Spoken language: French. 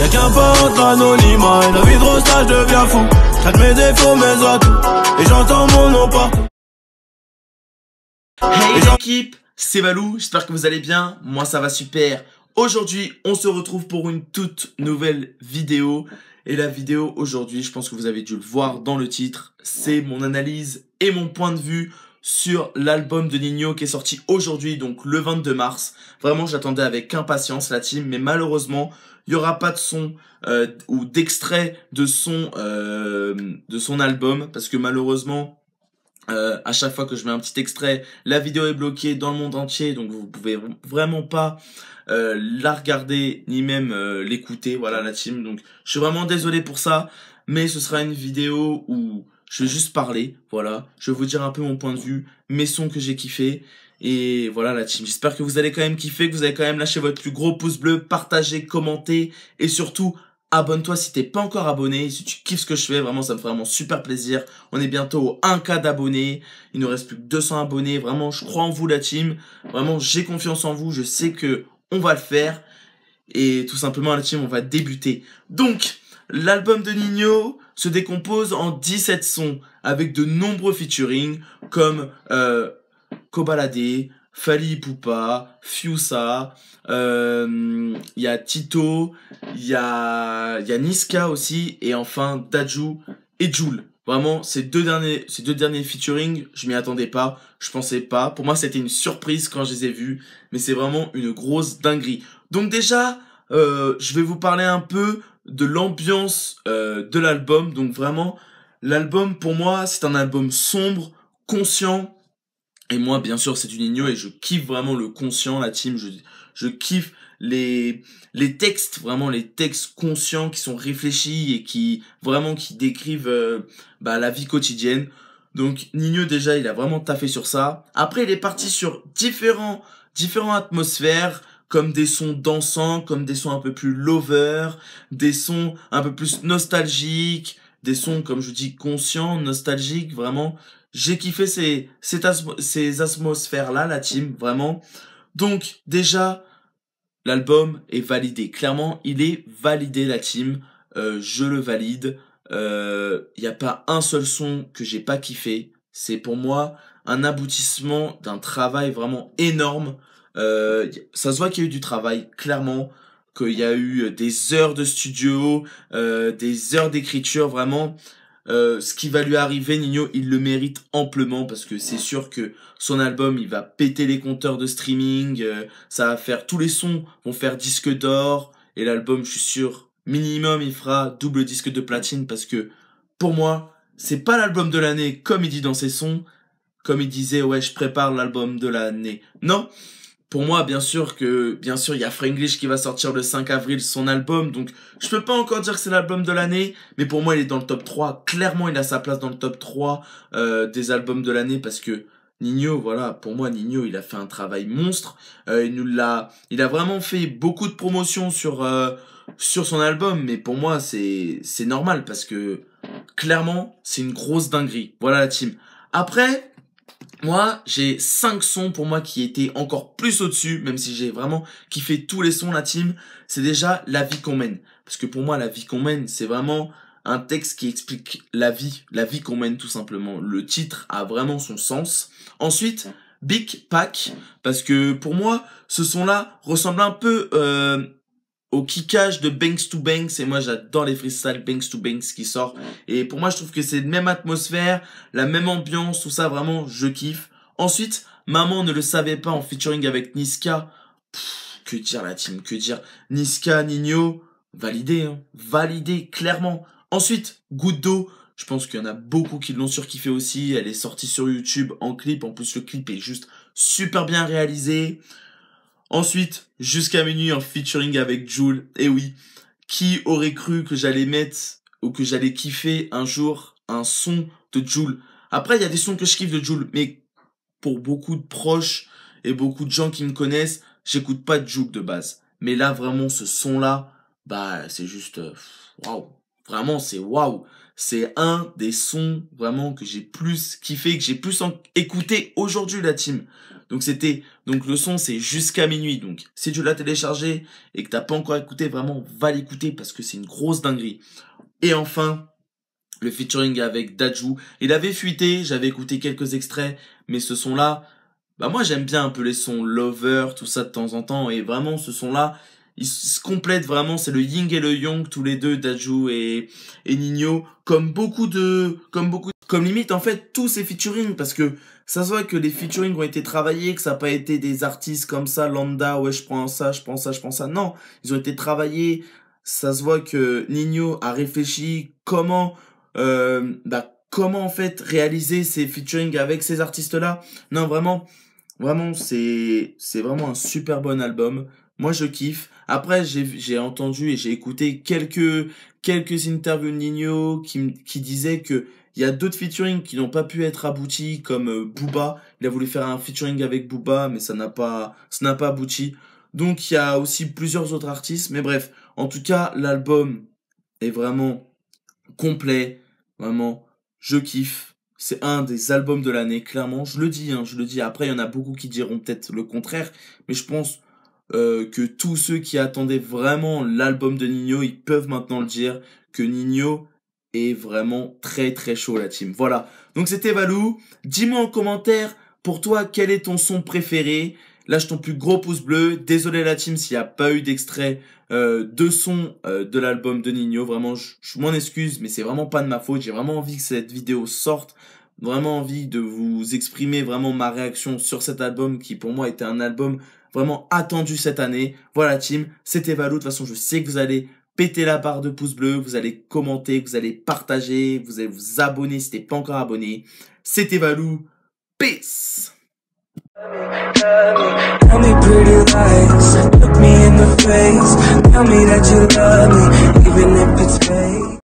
Y'a qu'un pas entre la vie de rostage devient fou. Traite mes défauts, mes atouts. Et j'entends mon nom partout. Hey équipe, c'est Valou, j'espère que vous allez bien, moi ça va super. Aujourd'hui, on se retrouve pour une toute nouvelle vidéo. Et la vidéo aujourd'hui, je pense que vous avez dû le voir dans le titre, c'est mon analyse et mon point de vue sur l'album de Nino qui est sorti aujourd'hui, donc le 22 mars. Vraiment, j'attendais avec impatience la team, mais malheureusement, il n'y aura pas de son euh, ou d'extrait de son euh, de son album parce que malheureusement euh, à chaque fois que je mets un petit extrait, la vidéo est bloquée dans le monde entier, donc vous pouvez vraiment pas la regarder ni même l'écouter. Voilà la team. Donc je suis vraiment désolé pour ça, mais ce sera une vidéo où je vais juste parler, voilà. Je vais vous dire un peu mon point de vue, mes sons que j'ai kiffé. Et voilà la team, j'espère que vous allez quand même kiffer, que vous allez quand même lâcher votre plus gros pouce bleu, partager, commenter et surtout abonne-toi si t'es pas encore abonné, si tu kiffes ce que je fais, vraiment ça me fait vraiment super plaisir. On est bientôt au 1K d'abonnés, il nous reste plus que 200 abonnés, vraiment je crois en vous la team, vraiment j'ai confiance en vous, je sais que on va le faire et tout simplement la team on va débuter. Donc L'album de Nino se décompose en 17 sons avec de nombreux featuring comme euh, Kobalade, Fali Poupa, Fiusa, il euh, y a Tito, il y a, Niska aussi, et enfin Daju et Jules. Vraiment, ces deux derniers, ces deux derniers featuring, je m'y attendais pas, je pensais pas. Pour moi, c'était une surprise quand je les ai vus, mais c'est vraiment une grosse dinguerie. Donc déjà, euh, je vais vous parler un peu de l'ambiance euh, de l'album. Donc vraiment, l'album pour moi, c'est un album sombre, conscient. Et moi, bien sûr, c'est du igno et je kiffe vraiment le conscient, la team. Je, je kiffe les, les textes, vraiment les textes conscients qui sont réfléchis et qui vraiment qui décrivent euh, bah, la vie quotidienne. Donc Nino déjà, il a vraiment taffé sur ça. Après, il est parti sur différents différentes atmosphères, comme des sons dansants, comme des sons un peu plus lover, des sons un peu plus nostalgiques, des sons, comme je dis, conscients, nostalgiques, vraiment. J'ai kiffé ces, ces, ces atmosphères-là, la team, vraiment. Donc, déjà, l'album est validé. Clairement, il est validé, la team. Euh, je le valide. Euh, il n'y a pas un seul son que j'ai pas kiffé. C'est pour moi un aboutissement d'un travail vraiment énorme euh, ça se voit qu'il y a eu du travail, clairement, qu'il y a eu euh, des heures de studio, euh, des heures d'écriture, vraiment. Euh, ce qui va lui arriver, Nino, il le mérite amplement parce que c'est sûr que son album, il va péter les compteurs de streaming, ça va faire tous les sons vont faire disque d'or et l'album, je suis sûr, minimum, il fera double disque de platine parce que pour moi, c'est pas l'album de l'année comme il dit dans ses sons, comme il disait ouais je prépare l'album de l'année. Non, pour moi, bien sûr que, bien sûr, il y a Franglish qui va sortir le 5 avril son album, donc je peux pas encore dire que c'est l'album de l'année, mais pour moi, il est dans le top 3. Clairement, il a sa place dans le top 3 euh, des albums de l'année parce que Nino, voilà, pour moi, Nino, il a fait un travail monstre. Euh, il nous l'a, il a vraiment fait beaucoup de promotions sur euh, sur son album, mais pour moi, c'est c'est normal parce que clairement, c'est une grosse dinguerie. Voilà la team. Après, moi, j'ai 5 sons pour moi qui étaient encore plus au-dessus, même si j'ai vraiment kiffé tous les sons, la team. C'est déjà La vie qu'on mène. Parce que pour moi, La vie qu'on mène, c'est vraiment un texte qui explique la vie, la vie qu'on mène tout simplement. Le titre a vraiment son sens. Ensuite, Big Pack, parce que pour moi, ce son-là ressemble un peu... Euh, au kickage de Banks to Banks et moi j'adore les freestyles Banks to Banks qui sort et pour moi je trouve que c'est la même atmosphère, la même ambiance, tout ça vraiment je kiffe. Ensuite, maman ne le savait pas en featuring avec Niska. que dire la team, que dire Niska, Nino, validé hein, validé clairement. Ensuite, Goutte d'eau, je pense qu'il y en a beaucoup qui l'ont surkiffé aussi, elle est sortie sur YouTube en clip, en plus le clip est juste super bien réalisé. Ensuite, jusqu'à minuit en featuring avec Jules. Et eh oui, qui aurait cru que j'allais mettre ou que j'allais kiffer un jour un son de Jules Après, il y a des sons que je kiffe de Jules, mais pour beaucoup de proches et beaucoup de gens qui me connaissent, j'écoute pas de Jules de base. Mais là, vraiment, ce son-là, bah, c'est juste euh, waouh. Vraiment, c'est waouh. C'est un des sons vraiment que j'ai plus kiffé, que j'ai plus écouté aujourd'hui, la team. Donc c'était, donc le son c'est jusqu'à minuit. Donc si tu l'as téléchargé et que t'as pas encore écouté, vraiment va l'écouter parce que c'est une grosse dinguerie. Et enfin, le featuring avec Dajou. Il avait fuité, j'avais écouté quelques extraits, mais ce son-là, bah moi j'aime bien un peu les sons lover, tout ça de temps en temps, et vraiment ce son-là, il se complètent vraiment, c'est le ying et le yang, tous les deux, Dajou et, et Nino, comme beaucoup de, comme beaucoup, comme limite en fait tous ces featuring, parce que ça se voit que les featurings ont été travaillés, que ça n'a pas été des artistes comme ça, lambda, ouais, je prends ça, je prends ça, je prends ça. Non, ils ont été travaillés. Ça se voit que Nino a réfléchi comment, euh, bah, comment en fait réaliser ces featuring avec ces artistes-là. Non, vraiment, vraiment, c'est, c'est vraiment un super bon album. Moi, je kiffe. Après, j'ai entendu et j'ai écouté quelques, quelques interviews de Nino qui, qui disaient que il y a d'autres featuring qui n'ont pas pu être aboutis, comme euh, Booba. Il a voulu faire un featuring avec Booba, mais ça n'a pas, ça n'a pas abouti. Donc il y a aussi plusieurs autres artistes. Mais bref, en tout cas, l'album est vraiment complet. Vraiment, je kiffe. C'est un des albums de l'année, clairement. Je le dis, hein, je le dis. Après, il y en a beaucoup qui diront peut-être le contraire. Mais je pense euh, que tous ceux qui attendaient vraiment l'album de Nino, ils peuvent maintenant le dire. Que Nino, est vraiment très très chaud la team. Voilà, donc c'était Valou. Dis-moi en commentaire pour toi quel est ton son préféré. Lâche ton plus gros pouce bleu. Désolé la team s'il n'y a pas eu d'extrait euh, de son euh, de l'album de Nino. Vraiment, je, m'en excuse, mais c'est vraiment pas de ma faute. J'ai vraiment envie que cette vidéo sorte. Vraiment envie de vous exprimer vraiment ma réaction sur cet album qui pour moi était un album vraiment attendu cette année. Voilà team, c'était Valou. De toute façon, je sais que vous allez péter la barre de pouce bleu, vous allez commenter, vous allez partager, vous allez vous abonner si t'es pas encore abonné. C'était Valou. Peace!